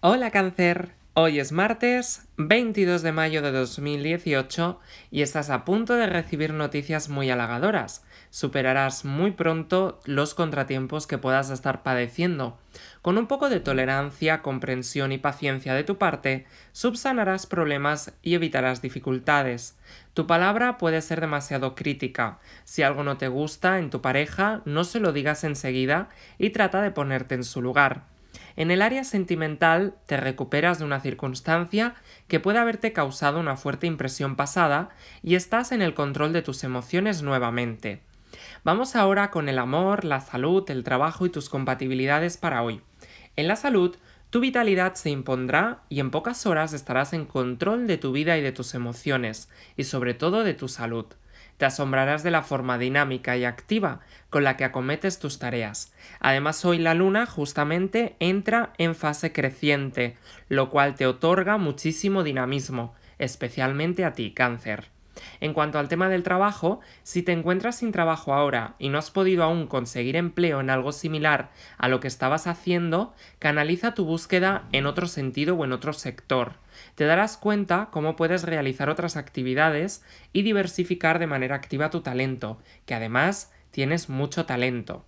Hola cáncer, hoy es martes 22 de mayo de 2018 y estás a punto de recibir noticias muy halagadoras. Superarás muy pronto los contratiempos que puedas estar padeciendo. Con un poco de tolerancia, comprensión y paciencia de tu parte, subsanarás problemas y evitarás dificultades. Tu palabra puede ser demasiado crítica. Si algo no te gusta en tu pareja, no se lo digas enseguida y trata de ponerte en su lugar. En el área sentimental te recuperas de una circunstancia que puede haberte causado una fuerte impresión pasada y estás en el control de tus emociones nuevamente. Vamos ahora con el amor, la salud, el trabajo y tus compatibilidades para hoy. En la salud, tu vitalidad se impondrá y en pocas horas estarás en control de tu vida y de tus emociones, y sobre todo de tu salud. Te asombrarás de la forma dinámica y activa con la que acometes tus tareas. Además, hoy la luna justamente entra en fase creciente, lo cual te otorga muchísimo dinamismo, especialmente a ti, cáncer. En cuanto al tema del trabajo, si te encuentras sin trabajo ahora y no has podido aún conseguir empleo en algo similar a lo que estabas haciendo, canaliza tu búsqueda en otro sentido o en otro sector. Te darás cuenta cómo puedes realizar otras actividades y diversificar de manera activa tu talento, que además tienes mucho talento.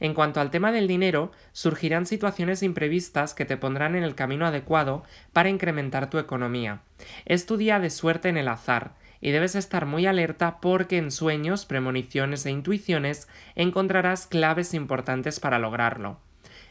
En cuanto al tema del dinero, surgirán situaciones imprevistas que te pondrán en el camino adecuado para incrementar tu economía. Es tu día de suerte en el azar, y debes estar muy alerta porque en sueños, premoniciones e intuiciones encontrarás claves importantes para lograrlo.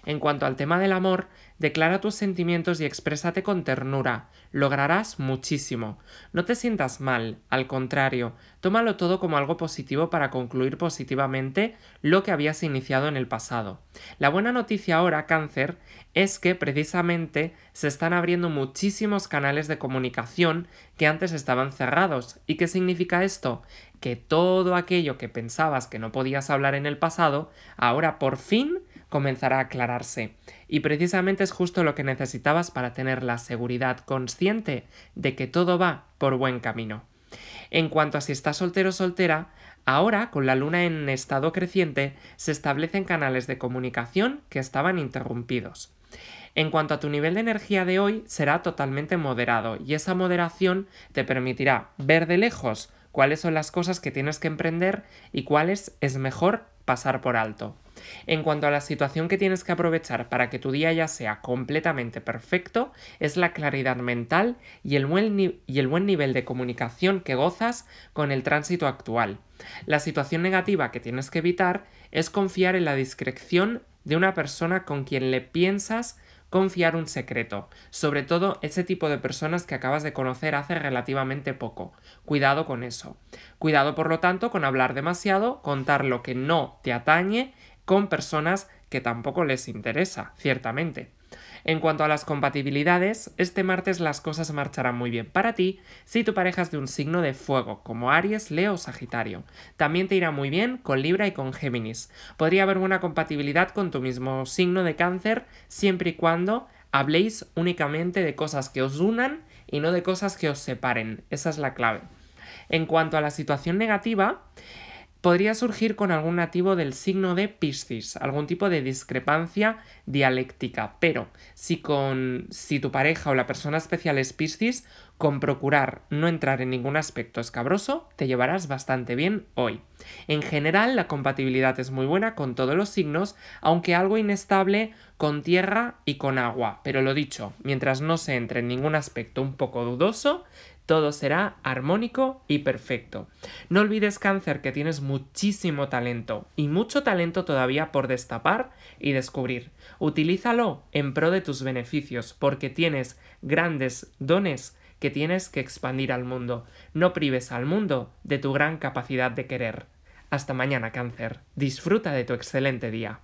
En cuanto al tema del amor, declara tus sentimientos y exprésate con ternura. Lograrás muchísimo. No te sientas mal, al contrario, tómalo todo como algo positivo para concluir positivamente lo que habías iniciado en el pasado. La buena noticia ahora, cáncer, es que precisamente se están abriendo muchísimos canales de comunicación que antes estaban cerrados. ¿Y qué significa esto? Que todo aquello que pensabas que no podías hablar en el pasado, ahora por fin comenzará a aclararse. Y precisamente es justo lo que necesitabas para tener la seguridad consciente de que todo va por buen camino. En cuanto a si estás soltero o soltera, Ahora, con la luna en estado creciente, se establecen canales de comunicación que estaban interrumpidos. En cuanto a tu nivel de energía de hoy, será totalmente moderado y esa moderación te permitirá ver de lejos cuáles son las cosas que tienes que emprender y cuáles es mejor pasar por alto. En cuanto a la situación que tienes que aprovechar para que tu día ya sea completamente perfecto, es la claridad mental y el buen, y el buen nivel de comunicación que gozas con el tránsito actual. La situación negativa que tienes que evitar es confiar en la discreción de una persona con quien le piensas confiar un secreto, sobre todo ese tipo de personas que acabas de conocer hace relativamente poco. Cuidado con eso. Cuidado, por lo tanto, con hablar demasiado, contar lo que no te atañe con personas que tampoco les interesa, ciertamente. En cuanto a las compatibilidades, este martes las cosas marcharán muy bien para ti si tu pareja es de un signo de fuego, como Aries, Leo o Sagitario. También te irá muy bien con Libra y con Géminis. Podría haber una compatibilidad con tu mismo signo de cáncer siempre y cuando habléis únicamente de cosas que os unan y no de cosas que os separen. Esa es la clave. En cuanto a la situación negativa, podría surgir con algún nativo del signo de Piscis, algún tipo de discrepancia dialéctica, pero si, con, si tu pareja o la persona especial es Piscis, con procurar no entrar en ningún aspecto escabroso, te llevarás bastante bien hoy. En general, la compatibilidad es muy buena con todos los signos, aunque algo inestable con tierra y con agua. Pero lo dicho, mientras no se entre en ningún aspecto un poco dudoso, todo será armónico y perfecto. No olvides cáncer que tienes muchísimo talento y mucho talento todavía por destapar y descubrir. Utilízalo en pro de tus beneficios porque tienes grandes dones que tienes que expandir al mundo. No prives al mundo de tu gran capacidad de querer. Hasta mañana cáncer. Disfruta de tu excelente día.